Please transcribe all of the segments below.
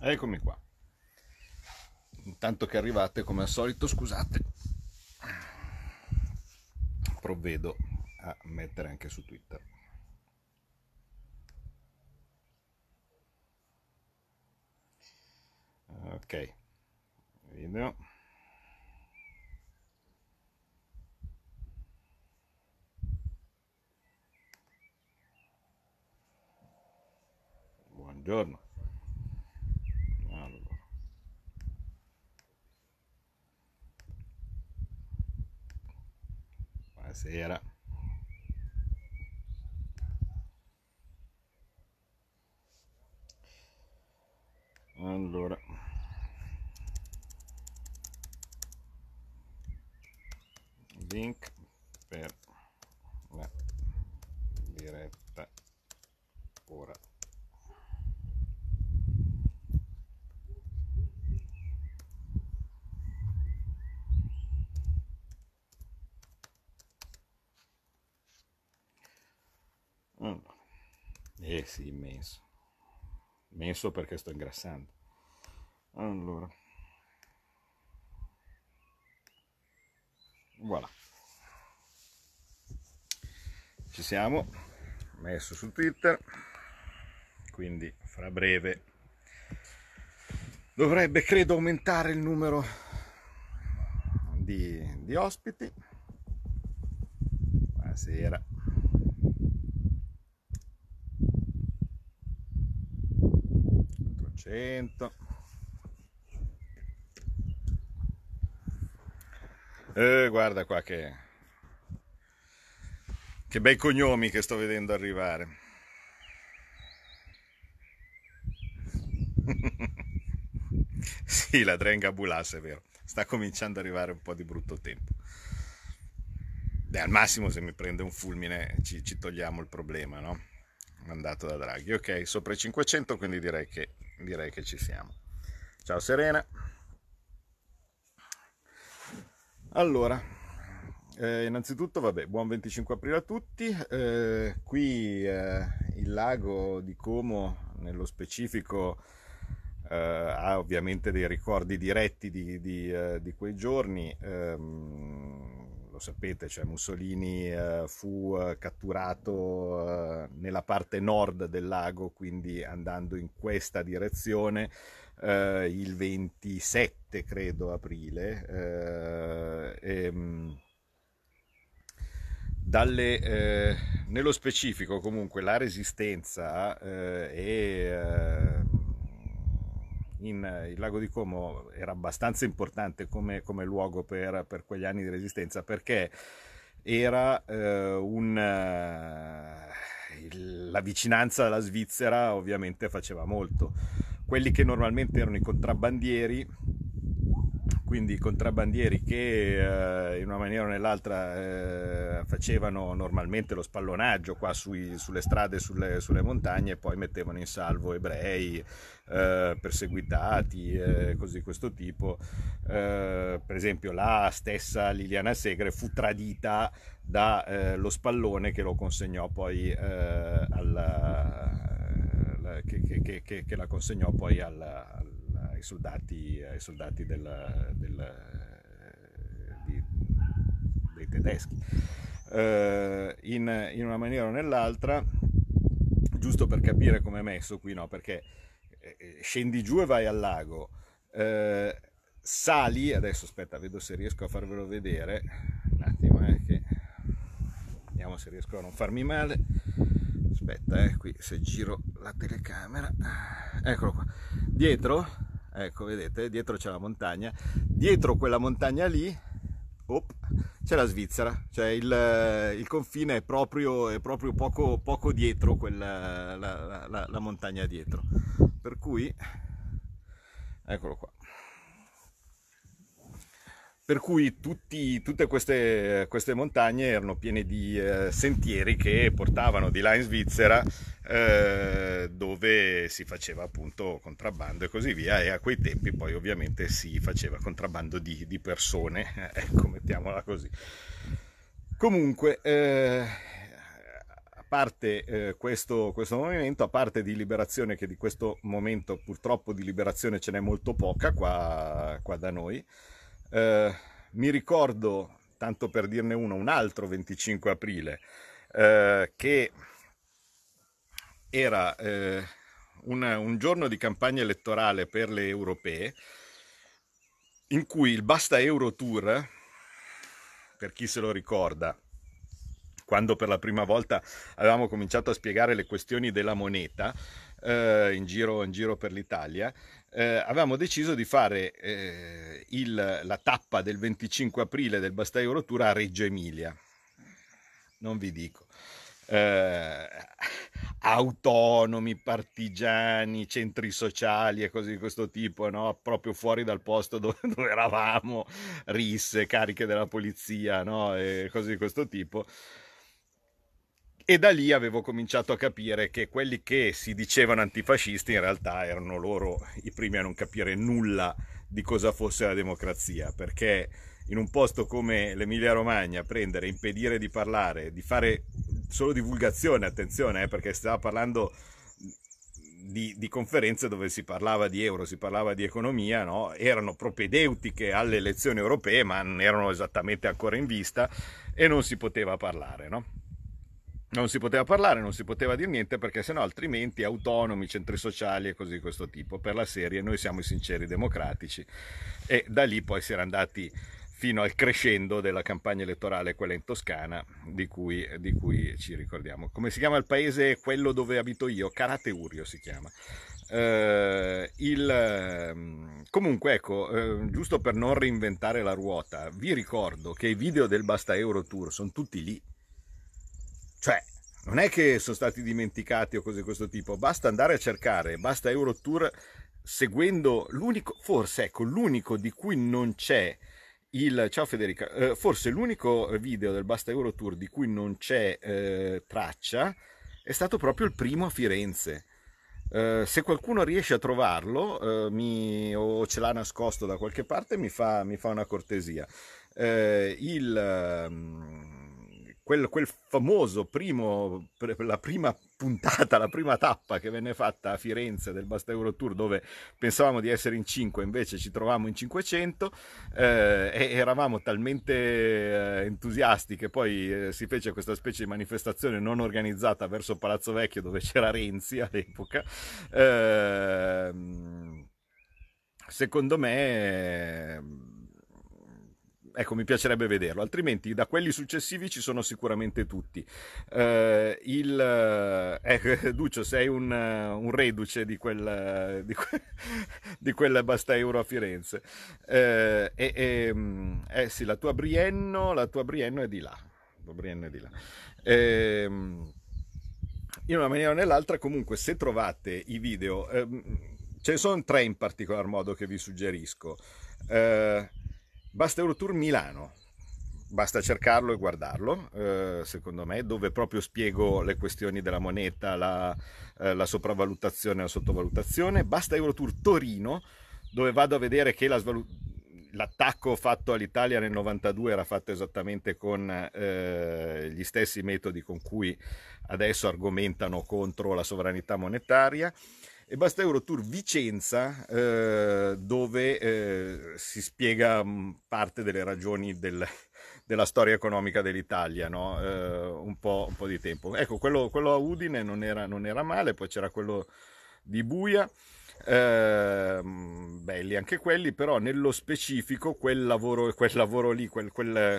Eccomi qua. Intanto che arrivate, come al solito, scusate, provvedo a mettere anche su Twitter. Ok, video. Buongiorno. Buonasera. Allora. Link per la diretta ora. Eh sì, immenso. Immenso perché sto ingrassando. Allora. Voilà. Ci siamo. Messo su Twitter. Quindi fra breve dovrebbe, credo, aumentare il numero di, di ospiti. Buonasera. 100 eh, guarda qua che che bei cognomi che sto vedendo arrivare sì la drenga bulasse è vero sta cominciando ad arrivare un po' di brutto tempo Beh, al massimo se mi prende un fulmine ci, ci togliamo il problema no? mandato da Draghi ok sopra i 500 quindi direi che direi che ci siamo. Ciao Serena. Allora, eh, innanzitutto, vabbè, buon 25 aprile a tutti. Eh, qui eh, il lago di Como, nello specifico, eh, ha ovviamente dei ricordi diretti di, di, eh, di quei giorni. Eh, lo sapete, cioè Mussolini eh, fu eh, catturato eh, nella parte nord del lago, quindi andando in questa direzione, eh, il 27 credo aprile. Eh, ehm, dalle, eh, nello specifico comunque la resistenza e in, eh, il lago di Como era abbastanza importante come, come luogo per, per, quegli anni di resistenza perché era eh, un... Eh, la vicinanza alla Svizzera ovviamente faceva molto. Quelli che normalmente erano i contrabbandieri quindi i contrabbandieri che eh, in una maniera o nell'altra eh, facevano normalmente lo spallonaggio qua sui, sulle strade, sulle, sulle montagne e poi mettevano in salvo ebrei, eh, perseguitati e eh, cose di questo tipo. Eh, per esempio la stessa Liliana Segre fu tradita dallo eh, spallone che lo consegnò poi alla, che, che, che, che, la consegnò poi al ai soldati, ai eh, soldati della, della, eh, di, dei tedeschi. Eh, in, in, una maniera o nell'altra, giusto per capire come è messo qui, no? perché eh, scendi giù e vai al lago, eh, sali, adesso aspetta, vedo se riesco a farvelo vedere, un attimo eh, che vediamo se riesco a non farmi male aspetta eh, qui se giro la telecamera eccolo qua dietro ecco vedete dietro c'è la montagna dietro quella montagna lì c'è la Svizzera cioè il, il confine è proprio, è proprio poco, poco, dietro quella, la, la, la montagna dietro per cui eccolo qua per cui tutti, tutte queste, queste, montagne erano piene di eh, sentieri che portavano di là in Svizzera eh, dove si faceva appunto contrabbando e così via e a quei tempi poi ovviamente si faceva contrabbando di, di persone, ecco mettiamola così. Comunque, eh, a parte eh, questo, questo movimento, a parte di liberazione, che di questo momento purtroppo di liberazione ce n'è molto poca qua, qua da noi, eh, mi ricordo, tanto per dirne uno, un altro 25 aprile, eh, che era eh, un, un giorno di campagna elettorale per le europee, in cui il Basta Euro Tour, per chi se lo ricorda, quando per la prima volta avevamo cominciato a spiegare le questioni della moneta, eh, in, giro, in, giro, per l'Italia, eh, avevamo deciso di fare eh, il, la tappa del 25 aprile del Bastai Eurotour a Reggio Emilia. Non vi dico. Eh, autonomi, partigiani, centri sociali e cose di questo tipo, no? proprio fuori dal posto dove, dove eravamo, risse, cariche della polizia no? e cose di questo tipo e da lì avevo cominciato a capire che quelli che si dicevano antifascisti in realtà erano loro i primi a non capire nulla di cosa fosse la democrazia, perché in un posto come l'Emilia Romagna prendere, impedire di parlare, di fare solo divulgazione, attenzione, eh, perché stava parlando di, di, conferenze dove si parlava di euro, si parlava di economia, no? erano propedeutiche alle elezioni europee, ma non erano esattamente ancora in vista e non si poteva parlare. No? non si poteva parlare, non si poteva dire niente perché sennò altrimenti autonomi, centri sociali e così di questo tipo per la serie noi siamo i sinceri democratici e da lì poi si era andati fino al crescendo della campagna elettorale, quella in Toscana, di cui, di cui ci ricordiamo. Come si chiama il paese? Quello dove abito io, Carateurio si chiama. Eh, il, ehm, comunque, ecco, eh, giusto per non reinventare la ruota, vi ricordo che i video del Basta Euro Tour sono tutti lì cioè, non è che sono stati dimenticati o cose di questo tipo, basta andare a cercare, basta Eurotour seguendo l'unico, forse ecco, l'unico di cui non c'è il, ciao Federica, eh, forse l'unico video del Basta Eurotour di cui non c'è eh, traccia è stato proprio il primo a Firenze. Eh, se qualcuno riesce a trovarlo eh, mi, o ce l'ha nascosto da qualche parte mi fa, mi fa una cortesia. Eh, il, ehm, quel, quel famoso primo, la prima puntata, la prima tappa che venne fatta a Firenze del Basta Euro Tour, dove pensavamo di essere in 5, invece ci trovavamo in 500 eh, e eravamo talmente eh, entusiasti che poi eh, si fece questa specie di manifestazione non organizzata verso Palazzo Vecchio dove c'era Renzi all'epoca. Eh, secondo me ecco, mi piacerebbe vederlo, altrimenti da quelli successivi ci sono sicuramente tutti. Eh, il, eh, ecco, Duccio, sei un, eh, un reduce di quel, eh, di, que, di quel basta euro a Firenze. Eh, mm, eh, sì, la tua Brienno, la tua Brienno è di là. Brienno è di là. Ehm, in una maniera o nell'altra, comunque, se trovate i video, ehm, ce ne sono tre in particolar modo che vi suggerisco. Eh, Basta Eurotour Milano, basta cercarlo e guardarlo, eh, secondo me, dove proprio spiego le questioni della moneta, la, eh, la sopravvalutazione e la sottovalutazione. Basta Eurotour Torino, dove vado a vedere che la l'attacco fatto all'Italia nel 92 era fatto esattamente con eh, gli stessi metodi con cui adesso argomentano contro la sovranità monetaria e Basta Eurotour Vicenza eh, dove eh, si spiega mm, parte delle ragioni del, della storia economica dell'Italia, no? eh, un, po', un, po', di tempo. Ecco, quello, quello a Udine non era, non era, male, poi c'era quello di Buia, ehm, belli anche quelli, però nello specifico quel lavoro, quel lavoro lì, quel, quel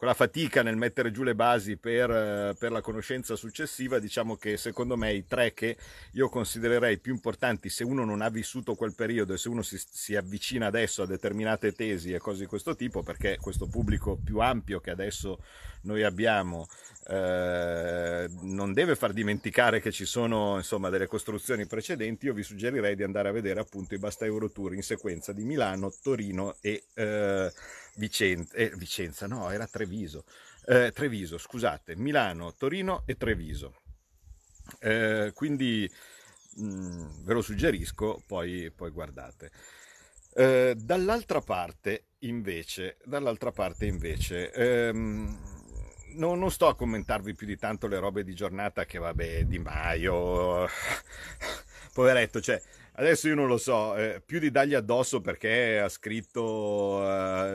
quella fatica nel mettere giù le basi per, eh, per, la conoscenza successiva, diciamo che secondo me i tre che io considererei più importanti se uno non ha vissuto quel periodo e se uno si, si avvicina adesso a determinate tesi e cose di questo tipo, perché questo pubblico più ampio che adesso noi abbiamo eh, non deve far dimenticare che ci sono insomma delle costruzioni precedenti, io vi suggerirei di andare a vedere appunto i Basta Euro Tour in sequenza di Milano, Torino e eh, Vicenza, eh, Vicenza no, era Treviso. Eh, Treviso, scusate, Milano, Torino e Treviso. Eh, quindi mh, mm, ve lo suggerisco, poi, poi guardate. Eh, dall'altra parte invece, dall'altra parte invece ehm, non, non, sto a commentarvi più di tanto le robe di giornata che vabbè Di Maio, poveretto, cioè Adesso io non lo so, eh, più di dargli addosso perché ha scritto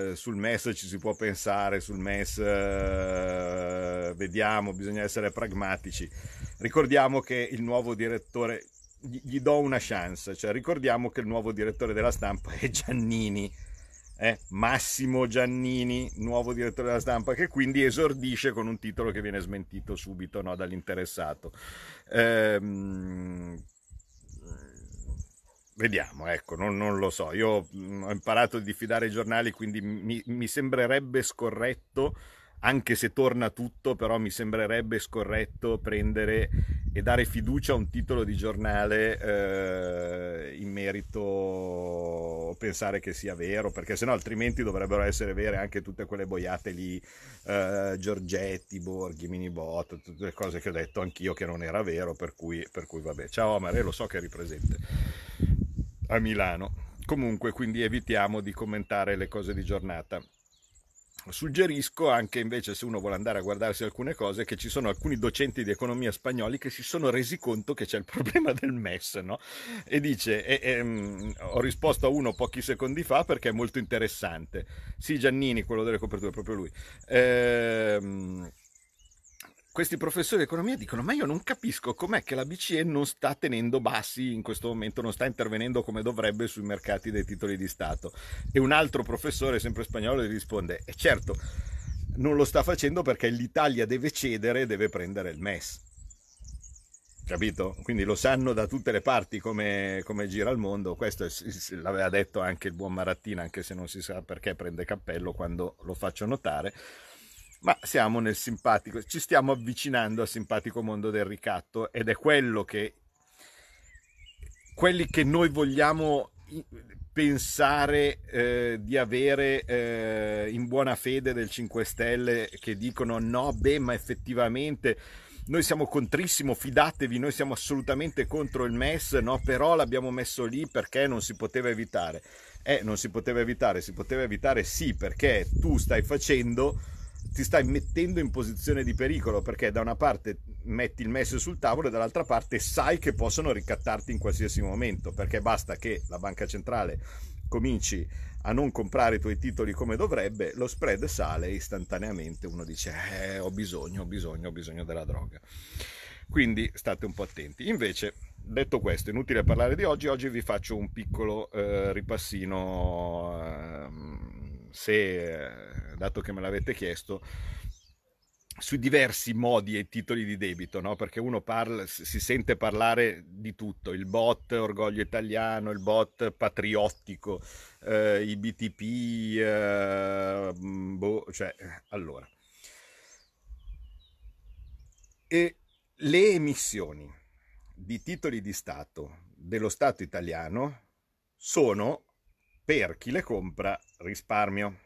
eh, sul MES ci si può pensare, sul MES eh, vediamo, bisogna essere pragmatici. Ricordiamo che il nuovo direttore, gli, gli, do una chance, cioè ricordiamo che il nuovo direttore della stampa è Giannini, eh, Massimo Giannini, nuovo direttore della stampa, che quindi esordisce con un titolo che viene smentito subito no, dall'interessato. Ehm, Vediamo, ecco, non, non, lo so. Io mm, ho imparato a diffidare i giornali, quindi mi, mi, sembrerebbe scorretto, anche se torna tutto, però mi sembrerebbe scorretto prendere e dare fiducia a un titolo di giornale eh, in merito, pensare che sia vero, perché sennò altrimenti dovrebbero essere vere anche tutte quelle boiate lì, eh, Giorgetti, Borghi, Minibot, tutte le cose che ho detto anch'io che non era vero, per cui, per cui vabbè. Ciao Amare, eh, lo so che eri presente a Milano. Comunque, quindi evitiamo di commentare le cose di giornata. Suggerisco anche invece, se uno vuole andare a guardarsi alcune cose, che ci sono alcuni docenti di economia spagnoli che si sono resi conto che c'è il problema del MES, no? E dice, e, e, um, ho risposto a uno pochi secondi fa perché è molto interessante. Sì, Giannini, quello delle coperture, proprio lui. Ehm questi professori di economia dicono ma io non capisco com'è che la BCE non sta tenendo bassi in questo momento, non sta intervenendo come dovrebbe sui mercati dei titoli di Stato. E un altro professore, sempre spagnolo, gli risponde, e eh, certo, non lo sta facendo perché l'Italia deve cedere e deve prendere il MES. Capito? Quindi lo sanno da tutte le parti come, come gira il mondo. Questo è, l'aveva detto anche il buon Marattina, anche se non si sa perché prende cappello quando lo faccio notare ma siamo nel simpatico, ci stiamo avvicinando al simpatico mondo del ricatto ed è quello che quelli che noi vogliamo pensare eh, di avere eh, in buona fede del 5 Stelle che dicono no, beh, ma effettivamente noi siamo contrissimo, fidatevi, noi siamo assolutamente contro il MES, no, però l'abbiamo messo lì perché non si poteva evitare. Eh, non si poteva evitare, si poteva evitare sì perché tu stai facendo ti stai mettendo in posizione di pericolo perché da una parte metti il messo sul tavolo e dall'altra parte sai che possono ricattarti in qualsiasi momento perché basta che la banca centrale cominci a non comprare i tuoi titoli come dovrebbe, lo spread sale istantaneamente uno dice eh, ho bisogno, ho bisogno, ho bisogno della droga. Quindi state un po' attenti. Invece, detto questo, inutile parlare di oggi, oggi vi faccio un piccolo eh, ripassino eh, se, eh, dato che me l'avete chiesto, sui diversi modi e titoli di debito, no? perché uno parla, si sente parlare di tutto, il bot orgoglio italiano, il bot patriottico, eh, i BTP, eh, mm, boh, cioè, allora. E le emissioni di titoli di Stato dello Stato italiano sono per chi le compra risparmio.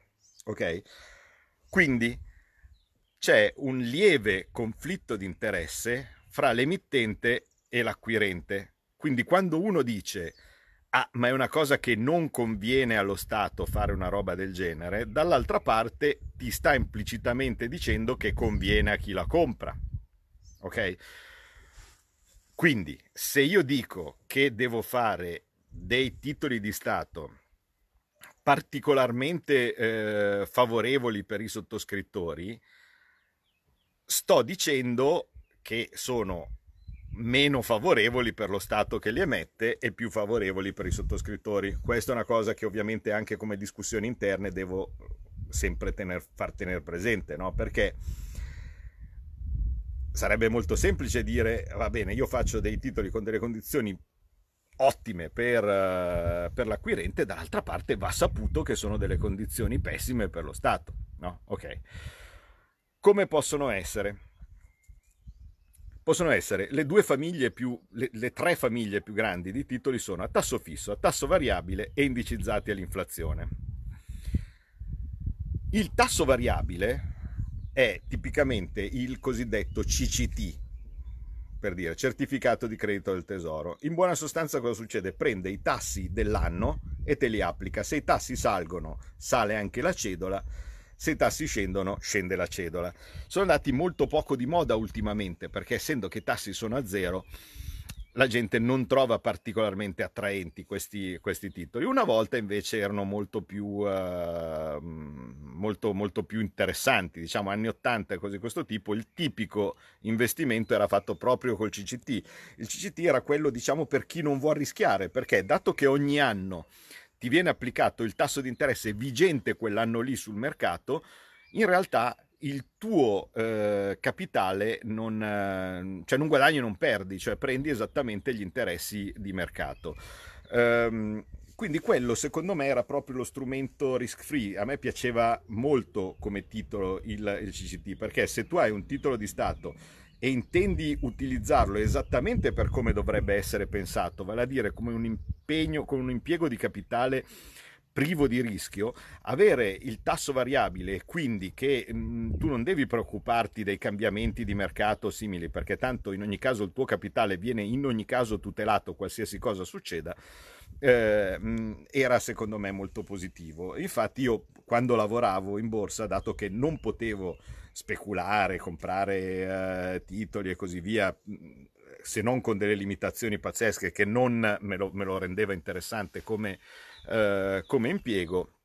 Ok? Quindi c'è un lieve conflitto di interesse fra l'emittente e l'acquirente. Quindi quando uno dice ah, ma è una cosa che non conviene allo Stato fare una roba del genere, dall'altra parte ti sta implicitamente dicendo che conviene a chi la compra. Ok? Quindi, se io dico che devo fare dei titoli di Stato particolarmente eh, favorevoli per i sottoscrittori, sto dicendo che sono meno favorevoli per lo Stato che li emette e più favorevoli per i sottoscrittori. Questa è una cosa che ovviamente anche come discussioni interne devo sempre tener, far tenere presente, no? Perché sarebbe molto semplice dire, va bene, io faccio dei titoli con delle condizioni ottime per, eh, per l'acquirente, dall'altra parte va saputo che sono delle condizioni pessime per lo Stato. No? Okay. Come possono essere? Possono essere le, più, le, le tre famiglie più grandi di titoli sono a tasso fisso, a tasso variabile e indicizzati all'inflazione. Il tasso variabile è tipicamente il cosiddetto CCT, per dire, certificato di credito del tesoro. In buona sostanza cosa succede? Prende i tassi dell'anno e te li applica. Se i tassi salgono, sale anche la cedola. Se i tassi scendono, scende la cedola. Sono andati molto poco di moda ultimamente, perché essendo che i tassi sono a zero, la gente non trova particolarmente attraenti questi, questi titoli. Una volta invece erano molto più, uh, molto, molto più interessanti, diciamo anni 80 e cose di questo tipo, il tipico investimento era fatto proprio col CCT. Il CCT era quello diciamo per chi non vuole rischiare, perché dato che ogni anno ti viene applicato il tasso di interesse vigente quell'anno lì sul mercato, in realtà il tuo eh, capitale non, eh, cioè non guadagni e non perdi, cioè prendi esattamente gli interessi di mercato. Um, quindi quello secondo me era proprio lo strumento risk free. A me piaceva molto come titolo il, il CCT perché se tu hai un titolo di Stato e intendi utilizzarlo esattamente per come dovrebbe essere pensato, vale a dire come un impegno, con un impiego di capitale privo di rischio, avere il tasso variabile, quindi che mh, mm, tu non devi preoccuparti dei cambiamenti di mercato simili, perché tanto in ogni caso il tuo capitale viene in ogni caso tutelato qualsiasi cosa succeda, eh, mm, era secondo me molto positivo. Infatti io quando lavoravo in borsa, dato che non potevo speculare, comprare eh, titoli e così via, mm, se non con delle limitazioni pazzesche che non me lo, me lo rendeva interessante come eh, come impiego,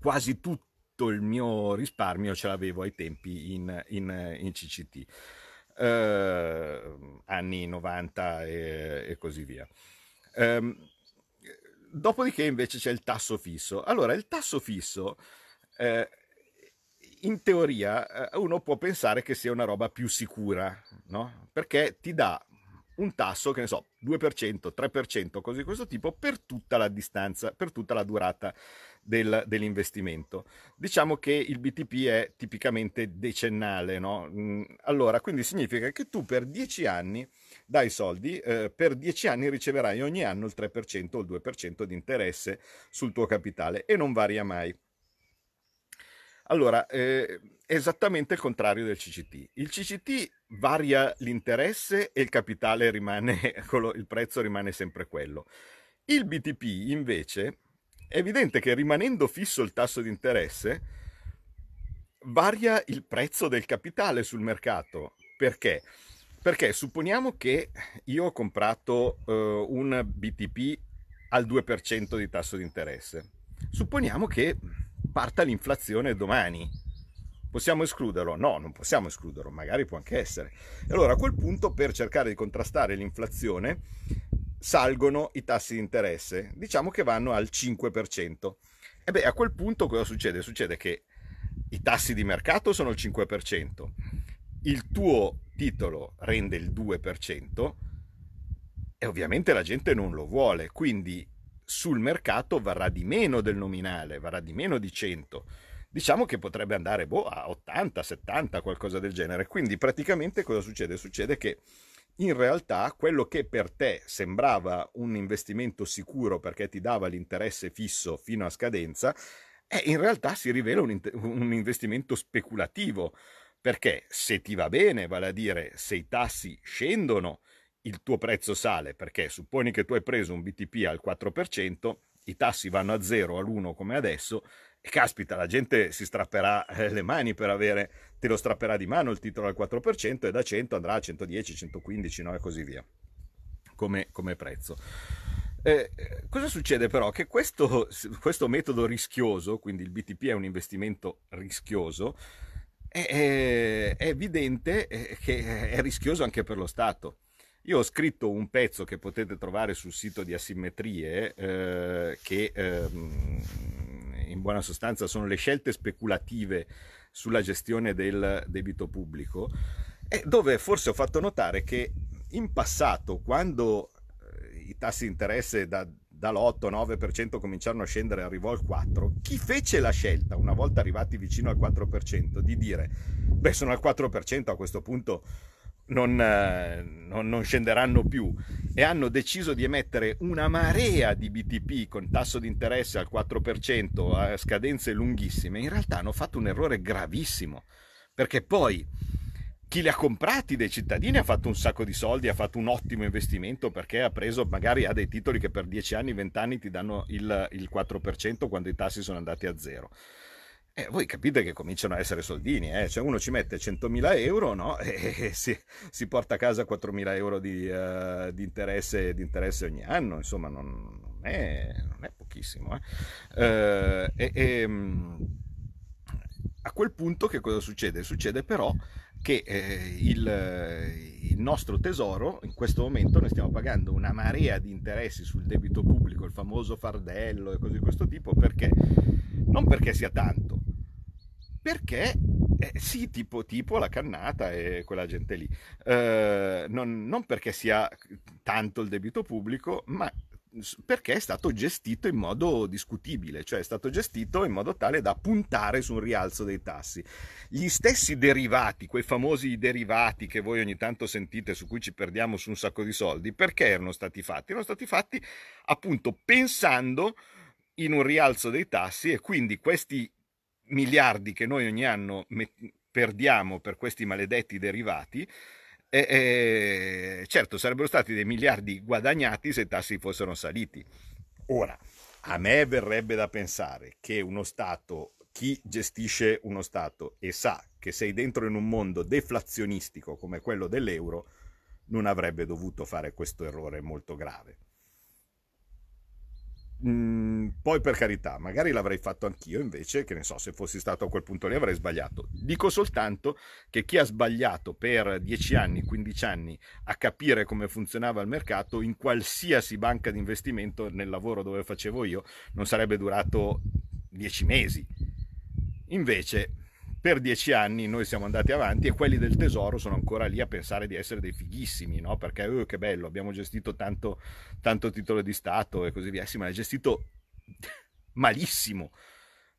quasi tutto il mio risparmio ce l'avevo ai tempi in, in, in CCT, eh, anni 90 e, e così via. Eh, dopodiché invece c'è il tasso fisso. Allora, il tasso fisso, eh, in teoria, eh, uno può pensare che sia una roba più sicura, no? perché ti dà un tasso, che ne so, 2%, 3%, cose di questo tipo, per tutta la distanza, per tutta la durata del, dell'investimento. Diciamo che il BTP è tipicamente decennale, no? Mm, allora, quindi significa che tu per 10 anni dai soldi, eh, per 10 anni riceverai ogni anno il 3% o il 2% di interesse sul tuo capitale e non varia mai. Allora, eh, esattamente il contrario del CCT. Il CCT varia l'interesse e il capitale rimane, il prezzo rimane sempre quello. Il BTP invece è evidente che rimanendo fisso il tasso di interesse varia il prezzo del capitale sul mercato. Perché? Perché supponiamo che io ho comprato eh, un BTP al 2% di tasso di interesse. Supponiamo che parta l'inflazione domani Possiamo escluderlo? No, non possiamo escluderlo, magari può anche essere. E allora a quel punto, per cercare di contrastare l'inflazione, salgono i tassi di interesse, diciamo che vanno al 5%. E beh, a quel punto cosa succede? Succede che i tassi di mercato sono il 5%, il tuo titolo rende il 2% e ovviamente la gente non lo vuole, quindi sul mercato varrà di meno del nominale, varrà di meno di 100 diciamo che potrebbe andare boh, a 80, 70, qualcosa del genere. Quindi praticamente cosa succede? Succede che in realtà quello che per te sembrava un investimento sicuro perché ti dava l'interesse fisso fino a scadenza, eh, in realtà si rivela un, un investimento speculativo. Perché se ti va bene, vale a dire se i tassi scendono, il tuo prezzo sale, perché supponi che tu hai preso un BTP al 4%, i tassi vanno a 0 all'1 come adesso, e caspita, la gente si strapperà eh, le mani per avere, te lo strapperà di mano il titolo al 4% e da 100 andrà a 110, 115 no? e così via come, come prezzo. Eh, cosa succede però? Che questo, questo, metodo rischioso, quindi il BTP è un investimento rischioso, è, è evidente eh, che è rischioso anche per lo Stato. Io ho scritto un pezzo che potete trovare sul sito di Asimmetrie eh, che... Eh, in buona sostanza sono le scelte speculative sulla gestione del debito pubblico, e dove forse ho fatto notare che in passato, quando eh, i tassi di interesse da, dall'8-9% cominciarono a scendere, arrivò al 4%, chi fece la scelta, una volta arrivati vicino al 4%, di dire, beh sono al 4% a questo punto non, eh, non, non scenderanno più e hanno deciso di emettere una marea di BTP con tasso di interesse al 4% a scadenze lunghissime, in realtà hanno fatto un errore gravissimo, perché poi chi li ha comprati dei cittadini ha fatto un sacco di soldi, ha fatto un ottimo investimento perché ha preso magari ha dei titoli che per 10 anni, 20 anni ti danno il, il 4% quando i tassi sono andati a zero. Eh, voi capite che cominciano a essere soldini, eh? cioè uno ci mette 100.000 euro no? e, e si, si, porta a casa 4.000 euro di, uh, di, interesse, di interesse, ogni anno, insomma non, non, è, non è, pochissimo. Eh? Uh, e, e, ehm, a quel punto che cosa succede? Succede però che eh, il, eh, il, nostro tesoro, in questo momento noi stiamo pagando una marea di interessi sul debito pubblico, il famoso fardello e cose di questo tipo, perché? Non perché sia tanto, perché eh, sì, tipo, tipo, la cannata e quella gente lì, eh, non, non perché sia tanto il debito pubblico, ma perché è stato gestito in modo discutibile, cioè è stato gestito in modo tale da puntare su un rialzo dei tassi. Gli stessi derivati, quei famosi derivati che voi ogni tanto sentite su cui ci perdiamo su un sacco di soldi, perché erano stati fatti? Erano stati fatti appunto pensando in un rialzo dei tassi e quindi questi miliardi che noi ogni anno met- perdiamo per questi maledetti derivati e, e, certo, sarebbero stati dei miliardi guadagnati se i tassi fossero saliti. Ora, a me verrebbe da pensare che uno Stato, chi gestisce uno Stato e sa che sei dentro in un mondo deflazionistico come quello dell'euro, non avrebbe dovuto fare questo errore molto grave. Mm, poi per carità, magari l'avrei fatto anch'io invece, che ne so, se fossi stato a quel punto lì avrei sbagliato. Dico soltanto che chi ha sbagliato per 10 anni, 15 anni a capire come funzionava il mercato in qualsiasi banca di investimento nel lavoro dove facevo io, non sarebbe durato 10 mesi. Invece per dieci anni noi siamo andati avanti e quelli del tesoro sono ancora lì a pensare di essere dei fighissimi, no? Perché oh, che bello, abbiamo gestito tanto, tanto titolo di Stato e così via. Sì, ma l'hai gestito malissimo.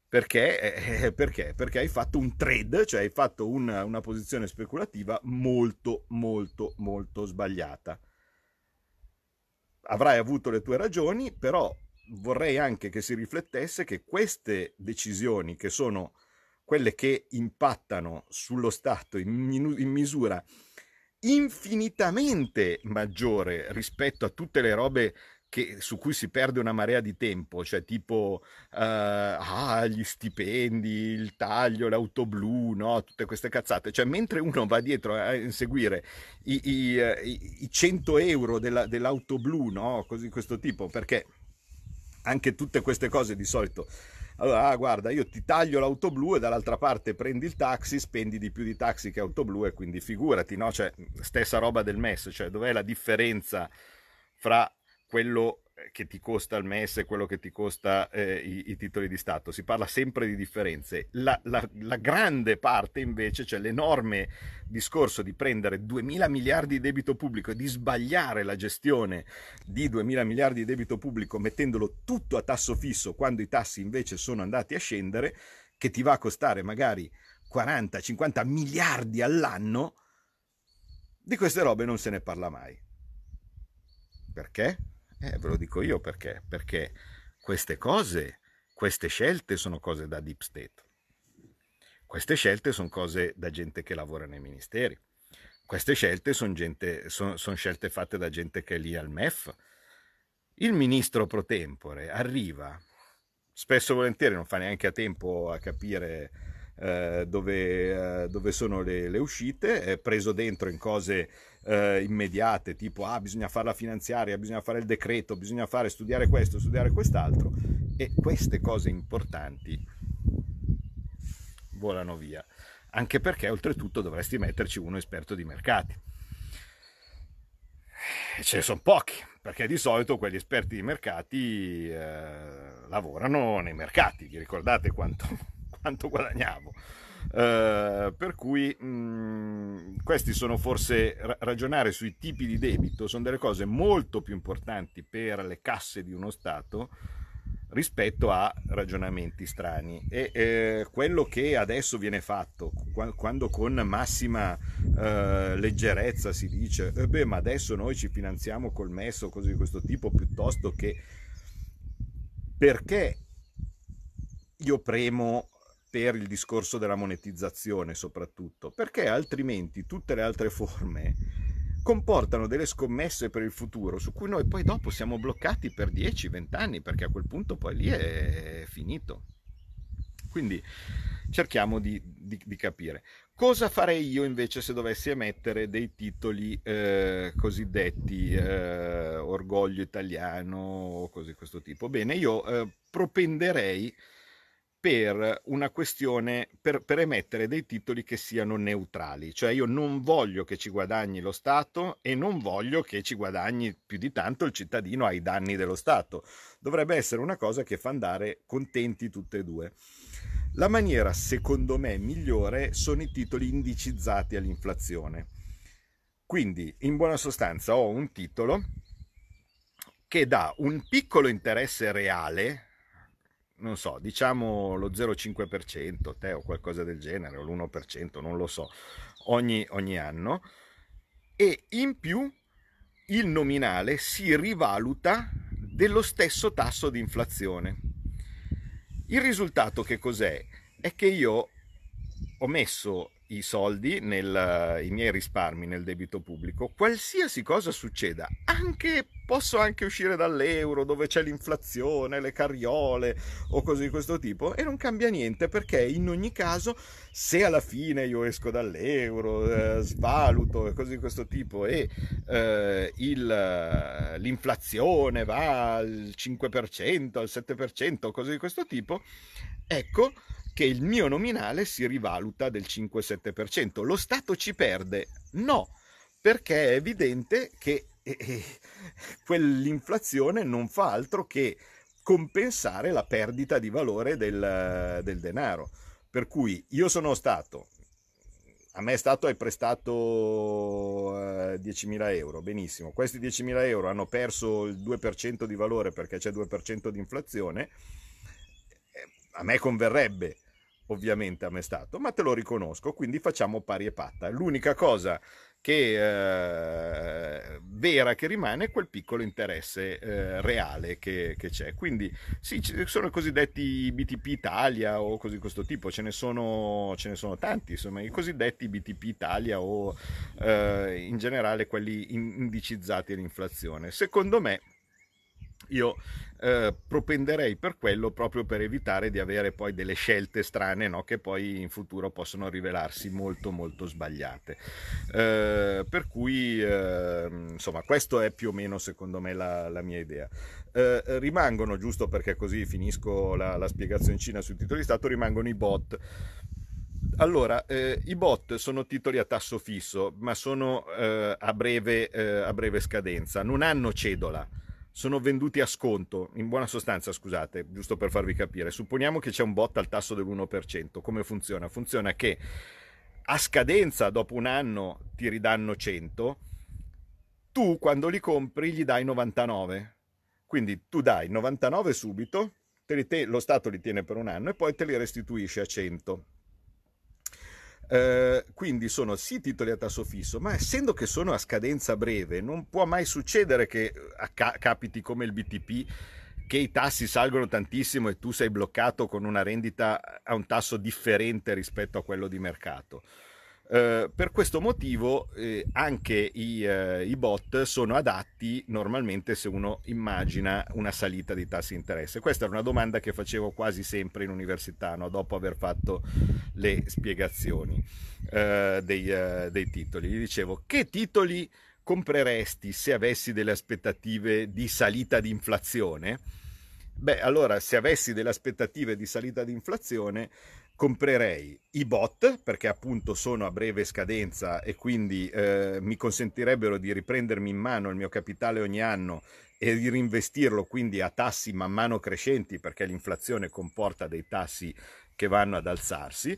Perché? Eh, eh, perché? Perché hai fatto un trade, cioè hai fatto una, una posizione speculativa molto, molto, molto sbagliata. Avrai avuto le tue ragioni, però vorrei anche che si riflettesse che queste decisioni che sono quelle che impattano sullo Stato in, min- in misura infinitamente maggiore rispetto a tutte le robe che, su cui si perde una marea di tempo, cioè tipo uh, ah, gli stipendi, il taglio, l'auto blu, no? tutte queste cazzate. Cioè, mentre uno va dietro a inseguire i, i, eh, i, i 100 euro della, dell'auto blu, no? così questo tipo, perché anche tutte queste cose di solito allora ah, guarda io ti taglio l'auto blu e dall'altra parte prendi il taxi, spendi di più di taxi che auto blu e quindi figurati, no? Cioè, stessa roba del MES, cioè dov'è la differenza fra quello eh, che ti costa il MES e quello che ti costa eh, i, i, titoli di Stato, si parla sempre di differenze. La, la, la grande parte invece, cioè l'enorme discorso di prendere 2.000 miliardi di debito pubblico e di sbagliare la gestione di 2.000 miliardi di debito pubblico mettendolo tutto a tasso fisso quando i tassi invece sono andati a scendere, che ti va a costare magari 40-50 miliardi all'anno, di queste robe non se ne parla mai. Perché? Eh, ve lo dico io perché? Perché queste cose, queste scelte sono cose da deep state. Queste scelte sono cose da gente che lavora nei ministeri. Queste scelte sono son, son scelte fatte da gente che è lì al MEF. Il ministro pro tempore arriva, spesso e volentieri non fa neanche a tempo a capire eh, dove, eh, dove, sono le, le uscite, è preso dentro in cose eh, immediate, tipo ah, bisogna fare la finanziaria, bisogna fare il decreto, bisogna fare studiare questo, studiare quest'altro, e queste cose importanti volano via, anche perché oltretutto dovresti metterci uno esperto di mercati. E ce ne sono pochi, perché di solito quegli esperti di mercati eh, lavorano nei mercati, vi ricordate quanto, quanto guadagnavo? Eh, per cui mh, mm, questi sono forse ragionare sui tipi di debito, sono delle cose molto più importanti per le casse di uno Stato rispetto a ragionamenti strani e eh, quello che adesso viene fatto quando con massima eh, leggerezza si dice eh beh ma adesso noi ci finanziamo col messo cose di questo tipo piuttosto che perché io premo per il discorso della monetizzazione soprattutto, perché altrimenti tutte le altre forme comportano delle scommesse per il futuro su cui noi poi dopo siamo bloccati per 10-20 anni perché a quel punto poi lì è finito. Quindi cerchiamo di, di, di capire. Cosa farei io invece se dovessi emettere dei titoli eh, cosiddetti eh, orgoglio italiano o cose di questo tipo? Bene, io eh, propenderei per una questione per, per, emettere dei titoli che siano neutrali, cioè io non voglio che ci guadagni lo Stato e non voglio che ci guadagni più di tanto il cittadino ai danni dello Stato. Dovrebbe essere una cosa che fa andare contenti tutte e due. La maniera, secondo me, migliore sono i titoli indicizzati all'inflazione. Quindi, in buona sostanza, ho un titolo che dà un piccolo interesse reale non so, diciamo lo 0,5%, te o qualcosa del genere, o l'1%, non lo so, ogni, ogni anno, e in più il nominale si rivaluta dello stesso tasso di inflazione. Il risultato che cos'è? È che io ho messo i soldi, nel, i miei risparmi nel debito pubblico, qualsiasi cosa succeda, anche posso anche uscire dall'euro dove c'è l'inflazione, le carriole o cose di questo tipo e non cambia niente perché in ogni caso se alla fine io esco dall'euro, eh, svaluto e cose di questo tipo e eh, il, l'inflazione va al 5%, al 7%, o cose di questo tipo, ecco che il mio nominale si rivaluta del 5-7%. Lo Stato ci perde? No perché è evidente che eh, eh, quell'inflazione non fa altro che compensare la perdita di valore del, del denaro. Per cui io sono stato a me è stato, hai prestato uh, eh, 10.000 euro, benissimo. Questi 10.000 euro hanno perso il 2% di valore perché c'è 2% di inflazione. Eh, a me converrebbe, ovviamente, a me è stato, ma te lo riconosco, quindi facciamo pari e patta. L'unica cosa che eh, vera che rimane quel piccolo interesse eh, reale che, che, c'è. Quindi sì, ci sono i cosiddetti BTP Italia o cose di questo tipo, ce ne sono, ce ne sono tanti, insomma, i cosiddetti BTP Italia o eh, in generale quelli indicizzati all'inflazione. Secondo me io eh, propenderei per quello proprio per evitare di avere poi delle scelte strane no? che poi in futuro possono rivelarsi molto molto sbagliate eh, per cui eh, insomma questo è più o meno secondo me la, la mia idea eh, rimangono giusto perché così finisco la, la spiegazioncina sui titoli di Stato rimangono i bot allora, eh, i bot sono titoli a tasso fisso, ma sono eh, a, breve, eh, a breve scadenza, non hanno cedola sono venduti a sconto, in buona sostanza, scusate, giusto per farvi capire. Supponiamo che c'è un bot al tasso dell'1%, come funziona? Funziona che a scadenza, dopo un anno, ti ridanno 100, tu quando li compri gli dai 99. Quindi tu dai 99 subito, te, lo Stato li tiene per un anno e poi te li restituisce a 100. Eh, quindi sono sì titoli a tasso fisso, ma essendo che sono a scadenza breve, non può mai succedere che eh, ca- capiti come il BTP che i tassi salgono tantissimo e tu sei bloccato con una rendita a un tasso differente rispetto a quello di mercato. Eh, per questo motivo eh, anche i, eh, i, bot sono adatti normalmente se uno immagina una salita dei tassi di interesse. Questa era una domanda che facevo quasi sempre in università no? dopo aver fatto le spiegazioni eh, dei, eh, dei titoli. Gli dicevo che titoli compreresti se avessi delle aspettative di salita di inflazione? Beh, allora, se avessi delle aspettative di salita di inflazione, comprerei i bot perché appunto sono a breve scadenza e quindi eh, mi consentirebbero di riprendermi in mano il mio capitale ogni anno e di reinvestirlo quindi a tassi man mano crescenti perché l'inflazione comporta dei tassi che vanno ad alzarsi.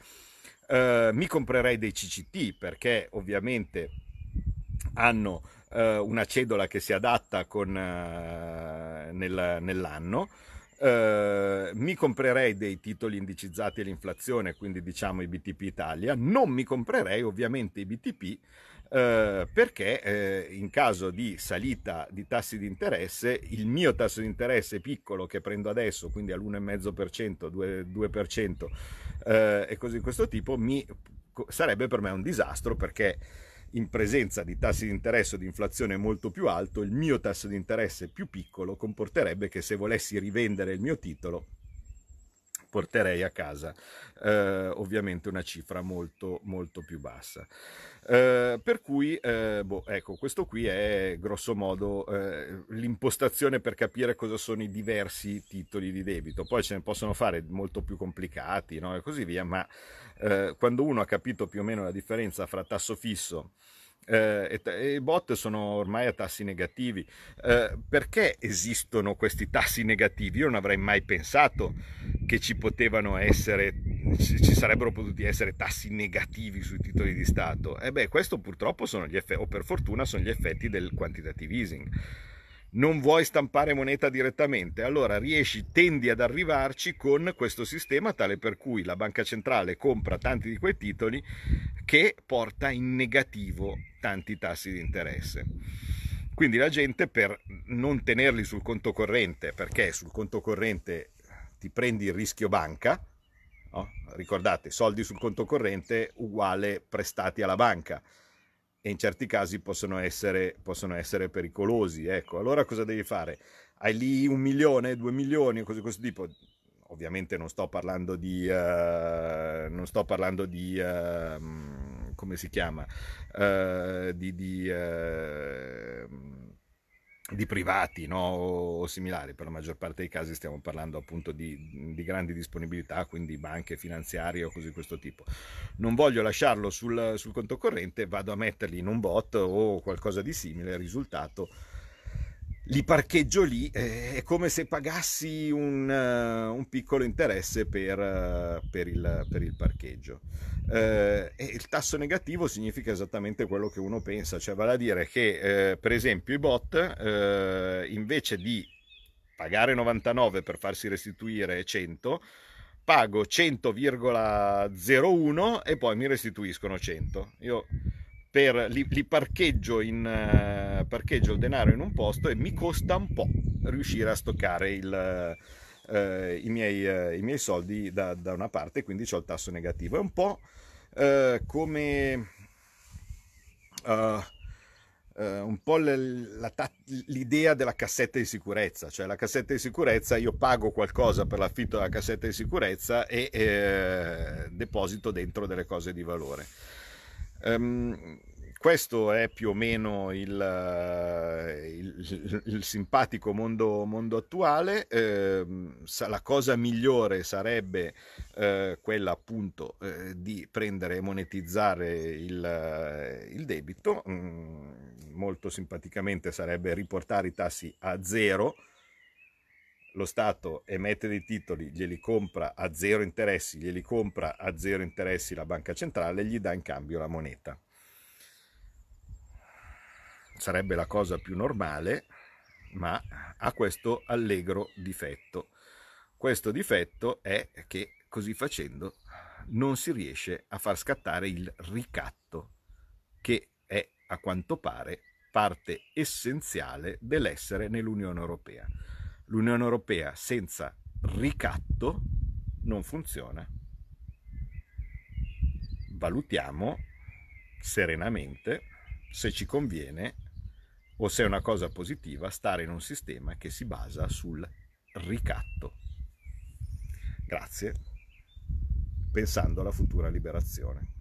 Eh, mi comprerei dei CCT perché ovviamente hanno eh, una cedola che si adatta con, eh, nel, nell'anno. Ehm, mi comprerei dei titoli indicizzati all'inflazione, quindi diciamo i BTP Italia, non mi comprerei ovviamente i BTP eh, perché eh, in caso di salita di tassi di interesse, il mio tasso di interesse piccolo che prendo adesso, quindi all'1,5%, 2%, 2% eh, e cose di questo tipo, mi, sarebbe per me un disastro perché in presenza di tassi di interesse o di inflazione molto più alto, il mio tasso di interesse più piccolo comporterebbe che se volessi rivendere il mio titolo porterei a casa eh, ovviamente una cifra molto, molto più bassa. Eh, per cui, eh, boh, ecco, questo qui è grosso modo eh, l'impostazione per capire cosa sono i diversi titoli di debito. Poi ce ne possono fare molto più complicati no? e così via, ma eh, quando uno ha capito più o meno la differenza fra tasso fisso eh, e, i bot sono ormai a tassi negativi. Eh, perché esistono questi tassi negativi? Io non avrei mai pensato che ci potevano essere, ci sarebbero potuti essere tassi negativi sui titoli di Stato. E eh beh, questo purtroppo sono gli effetti, o per fortuna sono gli effetti del quantitative easing non vuoi stampare moneta direttamente, allora riesci, tendi ad arrivarci con questo sistema tale per cui la banca centrale compra tanti di quei titoli che porta in negativo tanti tassi di interesse. Quindi la gente per non tenerli sul conto corrente, perché sul conto corrente ti prendi il rischio banca, no? ricordate, soldi sul conto corrente uguale prestati alla banca e in certi casi possono essere, possono essere pericolosi. Ecco, allora cosa devi fare? Hai lì un milione, due milioni, cose di questo tipo? Ovviamente non sto parlando di... Uh, non sto parlando di... Uh, come si chiama? Uh, di... di ehm, di privati no? o, similari, per la maggior parte dei casi stiamo parlando appunto di, di, grandi disponibilità, quindi banche finanziarie o cose di questo tipo. Non voglio lasciarlo sul, sul conto corrente, vado a metterli in un bot o qualcosa di simile, risultato li parcheggio lì, eh, è come se pagassi un, uh, un piccolo interesse per, uh, per, il, per il, parcheggio. Uh, e il tasso negativo significa esattamente quello che uno pensa, cioè vale a dire che per esempio i bot invece di pagare 99 per farsi restituire 100, pago 100,01 e poi mi restituiscono 100. Io per, li, li parcheggio, in, uh, parcheggio, il denaro in un posto e mi costa un po' riuscire a stoccare il, uh, i, miei, eh, i, miei, soldi da, da una parte, quindi ho il tasso negativo. È un po' come... Uh, un po' l'idea della cassetta di sicurezza, cioè la cassetta di sicurezza, io pago qualcosa per l'affitto della cassetta di sicurezza e eh, deposito dentro delle cose di valore. Um, questo è più o meno il, il, il simpatico mondo, mondo attuale. Eh, la cosa migliore sarebbe eh, quella appunto eh, di prendere e monetizzare il, il debito. Mm, molto simpaticamente sarebbe riportare i tassi a zero lo Stato emette dei titoli, glieli compra a zero interessi, glieli compra a zero interessi la banca centrale e gli dà in cambio la moneta. Sarebbe la cosa più normale, ma ha questo allegro difetto. Questo difetto è che così facendo non si riesce a far scattare il ricatto, che è a quanto pare parte essenziale dell'essere nell'Unione Europea. L'Unione Europea senza ricatto non funziona. Valutiamo serenamente se ci conviene o se è una cosa positiva stare in un sistema che si basa sul ricatto. Grazie, pensando alla futura liberazione.